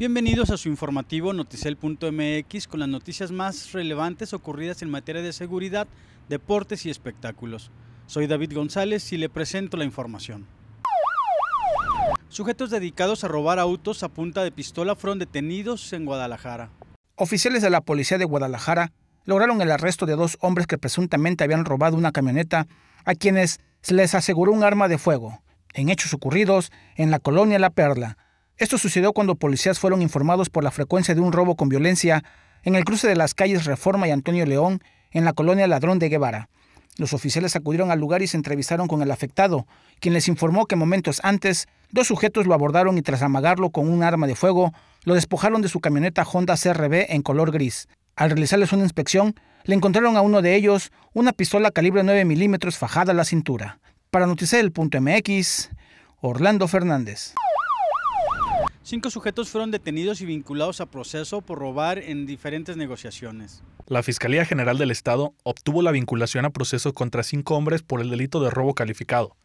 Bienvenidos a su informativo noticel.mx con las noticias más relevantes ocurridas en materia de seguridad, deportes y espectáculos. Soy David González y le presento la información. Sujetos dedicados a robar autos a punta de pistola fueron detenidos en Guadalajara. Oficiales de la policía de Guadalajara lograron el arresto de dos hombres que presuntamente habían robado una camioneta a quienes se les aseguró un arma de fuego, en hechos ocurridos en la colonia La Perla, esto sucedió cuando policías fueron informados por la frecuencia de un robo con violencia en el cruce de las calles Reforma y Antonio León, en la colonia Ladrón de Guevara. Los oficiales acudieron al lugar y se entrevistaron con el afectado, quien les informó que momentos antes, dos sujetos lo abordaron y tras amagarlo con un arma de fuego, lo despojaron de su camioneta Honda CRB en color gris. Al realizarles una inspección, le encontraron a uno de ellos una pistola calibre 9 milímetros fajada a la cintura. Para MX, Orlando Fernández. Cinco sujetos fueron detenidos y vinculados a proceso por robar en diferentes negociaciones. La Fiscalía General del Estado obtuvo la vinculación a proceso contra cinco hombres por el delito de robo calificado.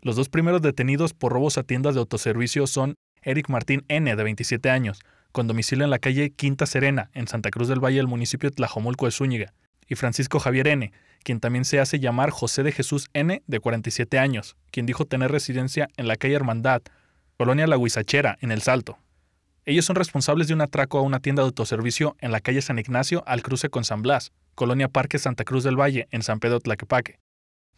Los dos primeros detenidos por robos a tiendas de autoservicio son Eric Martín N., de 27 años, con domicilio en la calle Quinta Serena, en Santa Cruz del Valle del municipio Tlajomulco de Zúñiga, y Francisco Javier N., quien también se hace llamar José de Jesús N., de 47 años, quien dijo tener residencia en la calle Hermandad, Colonia La Huizachera, en El Salto. Ellos son responsables de un atraco a una tienda de autoservicio en la calle San Ignacio al cruce con San Blas, Colonia Parque Santa Cruz del Valle, en San Pedro Tlaquepaque.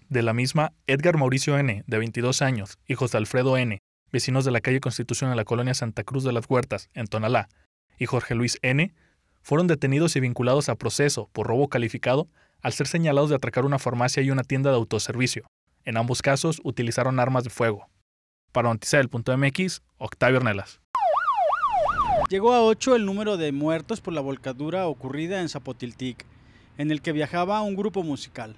De la misma, Edgar Mauricio N., de 22 años, hijos de Alfredo N., vecinos de la calle Constitución en la colonia Santa Cruz de las Huertas, en Tonalá, y Jorge Luis N., fueron detenidos y vinculados a proceso por robo calificado al ser señalados de atracar una farmacia y una tienda de autoservicio. En ambos casos utilizaron armas de fuego. Para MX, Octavio Ornelas. Llegó a 8 el número de muertos por la volcadura ocurrida en Zapotiltic, en el que viajaba un grupo musical.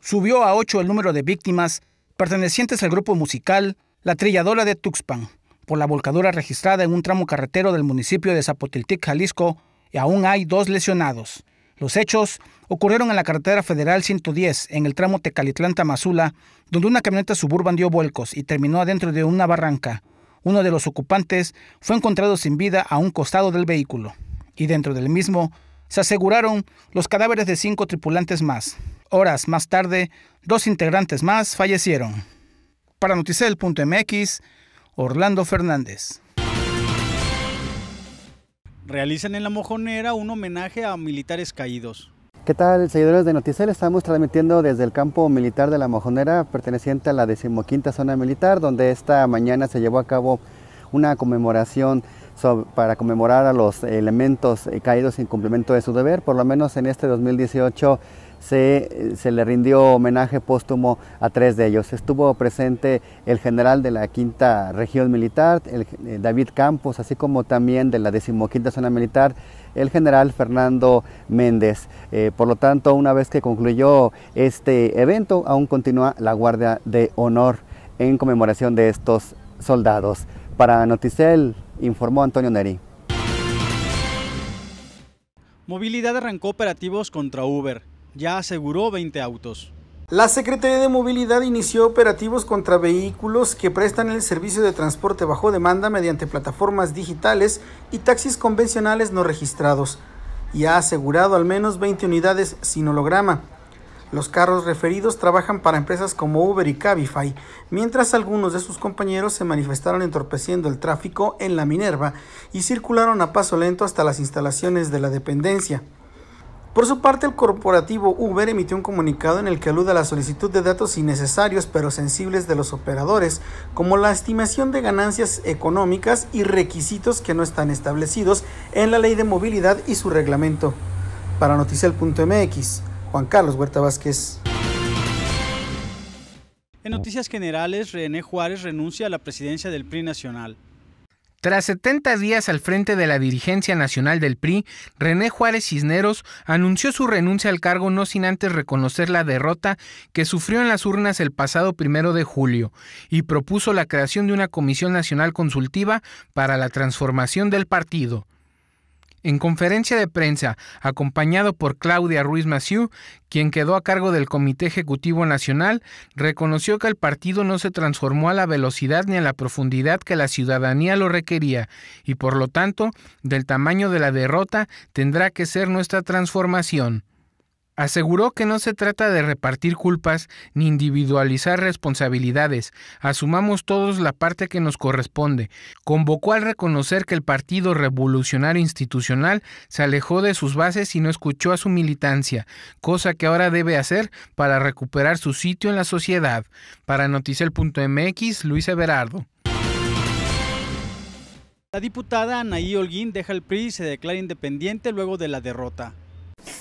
Subió a 8 el número de víctimas pertenecientes al grupo musical La Trilladora de Tuxpan, por la volcadura registrada en un tramo carretero del municipio de Zapotiltic, Jalisco, y aún hay dos lesionados. Los hechos ocurrieron en la carretera federal 110, en el tramo Tecalitlán-Tamazula, donde una camioneta suburban dio vuelcos y terminó adentro de una barranca. Uno de los ocupantes fue encontrado sin vida a un costado del vehículo, y dentro del mismo se aseguraron los cadáveres de cinco tripulantes más. Horas más tarde, dos integrantes más fallecieron. Para Mx, Orlando Fernández realizan en la mojonera un homenaje a militares caídos. ¿Qué tal, seguidores de Noticel? Estamos transmitiendo desde el campo militar de la Mojonera, perteneciente a la decimoquinta zona militar, donde esta mañana se llevó a cabo una conmemoración para conmemorar a los elementos eh, caídos en cumplimiento de su deber. Por lo menos en este 2018 eh, se, le rindió homenaje póstumo a tres de ellos. Estuvo presente el general de la quinta región militar, el, eh, David Campos, así como también de la decimoquinta zona militar, el general Fernando Méndez. por lo tanto, una vez que concluyó este evento, aún continúa la Guardia de Honor en conmemoración de estos soldados. Para Noticel, informó Antonio Neri. Movilidad arrancó operativos contra Uber. Ya aseguró 20 autos. La Secretaría de Movilidad inició operativos contra vehículos que prestan el servicio de transporte bajo demanda mediante plataformas digitales y taxis convencionales no registrados y ha asegurado al menos 20 unidades sin holograma. Los carros referidos trabajan para empresas como Uber y Cabify, mientras algunos de sus compañeros se manifestaron entorpeciendo el tráfico en la Minerva y circularon a paso lento hasta las instalaciones de la dependencia. Por su parte, el corporativo Uber emitió un comunicado en el que alude a la solicitud de datos innecesarios pero sensibles de los operadores, como la estimación de ganancias económicas y requisitos que no están establecidos en la Ley de Movilidad y su reglamento. Para MX. Juan Carlos Huerta Vázquez. En noticias generales, René Juárez renuncia a la presidencia del PRI nacional. Tras 70 días al frente de la dirigencia nacional del PRI, René Juárez Cisneros anunció su renuncia al cargo no sin antes reconocer la derrota que sufrió en las urnas el pasado primero de julio y propuso la creación de una Comisión Nacional Consultiva para la Transformación del Partido. En conferencia de prensa, acompañado por Claudia Ruiz Massieu, quien quedó a cargo del Comité Ejecutivo Nacional, reconoció que el partido no se transformó a la velocidad ni a la profundidad que la ciudadanía lo requería y por lo tanto, del tamaño de la derrota tendrá que ser nuestra transformación. Aseguró que no se trata de repartir culpas ni individualizar responsabilidades, asumamos todos la parte que nos corresponde. Convocó al reconocer que el Partido Revolucionario Institucional se alejó de sus bases y no escuchó a su militancia, cosa que ahora debe hacer para recuperar su sitio en la sociedad. Para Noticel.mx, Luis Everardo. La diputada Anaí Holguín deja el PRI y se declara independiente luego de la derrota.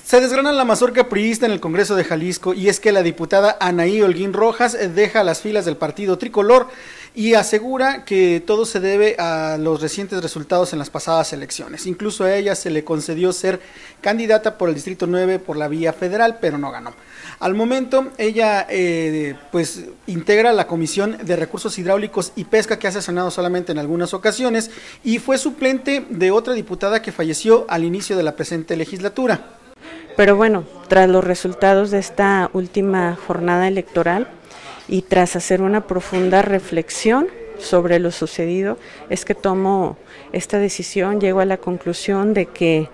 Se desgrana la mazorca priista en el Congreso de Jalisco y es que la diputada Anaí Holguín Rojas deja las filas del partido tricolor y asegura que todo se debe a los recientes resultados en las pasadas elecciones. Incluso a ella se le concedió ser candidata por el Distrito 9 por la vía federal, pero no ganó. Al momento ella eh, pues integra la Comisión de Recursos Hidráulicos y Pesca que ha sesionado solamente en algunas ocasiones y fue suplente de otra diputada que falleció al inicio de la presente legislatura. Pero bueno, tras los resultados de esta última jornada electoral y tras hacer una profunda reflexión sobre lo sucedido, es que tomo esta decisión, llego a la conclusión de que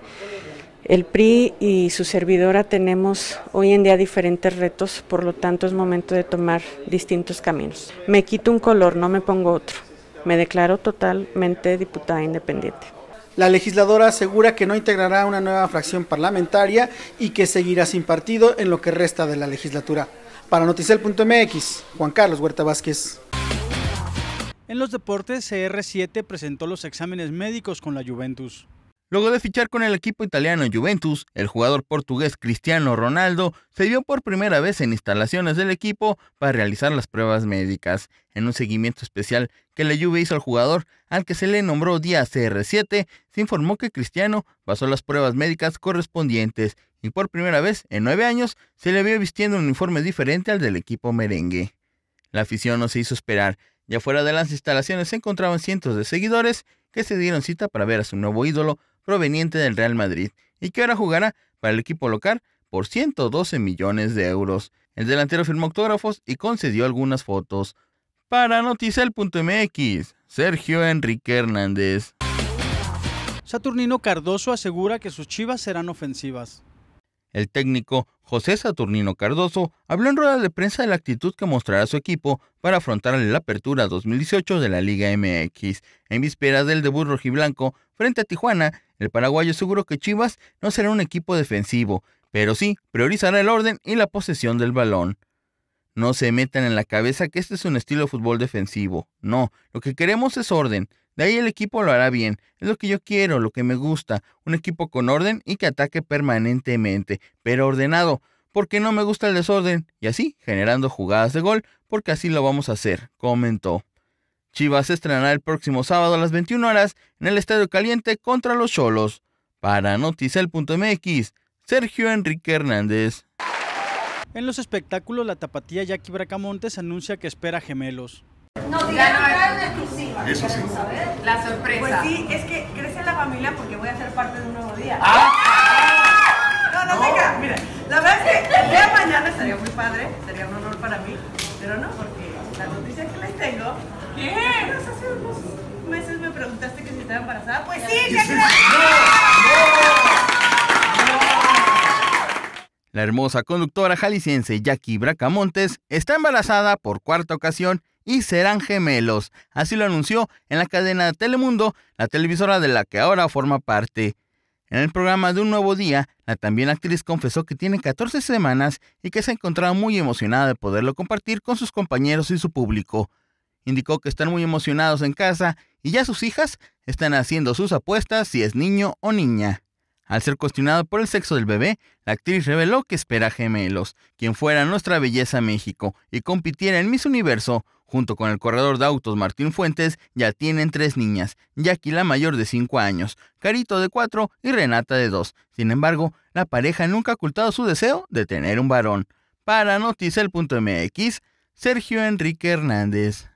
el PRI y su servidora tenemos hoy en día diferentes retos, por lo tanto es momento de tomar distintos caminos. Me quito un color, no me pongo otro. Me declaro totalmente diputada independiente. La legisladora asegura que no integrará una nueva fracción parlamentaria y que seguirá sin partido en lo que resta de la legislatura. Para Noticel.mx, Juan Carlos Huerta Vázquez. En los deportes, CR7 presentó los exámenes médicos con la Juventus. Luego de fichar con el equipo italiano Juventus, el jugador portugués Cristiano Ronaldo se vio por primera vez en instalaciones del equipo para realizar las pruebas médicas, en un seguimiento especial que la Juve hizo al jugador, al que se le nombró día CR7, se informó que Cristiano pasó las pruebas médicas correspondientes y por primera vez en nueve años se le vio vistiendo un uniforme diferente al del equipo merengue. La afición no se hizo esperar, ya fuera de las instalaciones se encontraban cientos de seguidores que se dieron cita para ver a su nuevo ídolo proveniente del Real Madrid y que ahora jugará para el equipo local por 112 millones de euros. El delantero firmó autógrafos y concedió algunas fotos. Para mx Sergio Enrique Hernández. Saturnino Cardoso asegura que sus chivas serán ofensivas. El técnico José Saturnino Cardoso habló en rueda de prensa de la actitud que mostrará su equipo para afrontar la apertura 2018 de la Liga MX. En vísperas del debut rojiblanco Frente a Tijuana, el paraguayo aseguró que Chivas no será un equipo defensivo, pero sí priorizará el orden y la posesión del balón. No se metan en la cabeza que este es un estilo de fútbol defensivo. No, lo que queremos es orden. De ahí el equipo lo hará bien. Es lo que yo quiero, lo que me gusta. Un equipo con orden y que ataque permanentemente, pero ordenado, porque no me gusta el desorden. Y así, generando jugadas de gol, porque así lo vamos a hacer, comentó. Chivas se estrenará el próximo sábado a las 21 horas en el Estadio Caliente contra los Cholos. Para Noticel.mx, Sergio Enrique Hernández. En los espectáculos, la tapatía Jackie Bracamontes anuncia que espera gemelos. No, dijeron exclusiva. Eso sí. Saber. La sorpresa. Pues sí, es que crece la familia porque voy a ser parte de un nuevo día. ¡Ah! No, no, no. Venga, mira, la verdad es que el día de mañana sería muy padre, sería un honor para mí, pero no, porque la noticia que les tengo Hace meses me preguntaste que embarazada. Pues sí, La hermosa conductora jalisciense Jackie Bracamontes está embarazada por cuarta ocasión y serán gemelos. Así lo anunció en la cadena de Telemundo, la televisora de la que ahora forma parte. En el programa de Un Nuevo Día, la también actriz confesó que tiene 14 semanas y que se encontraba muy emocionada de poderlo compartir con sus compañeros y su público. Indicó que están muy emocionados en casa y ya sus hijas están haciendo sus apuestas si es niño o niña. Al ser cuestionado por el sexo del bebé, la actriz reveló que espera gemelos, quien fuera nuestra belleza México y compitiera en Miss Universo. Junto con el corredor de autos Martín Fuentes, ya tienen tres niñas, Jackie la mayor de 5 años, Carito de 4 y Renata de 2. Sin embargo, la pareja nunca ha ocultado su deseo de tener un varón. Para Noticel.mx, Sergio Enrique Hernández.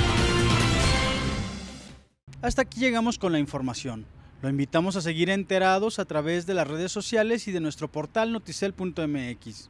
Hasta aquí llegamos con la información. Lo invitamos a seguir enterados a través de las redes sociales y de nuestro portal noticel.mx.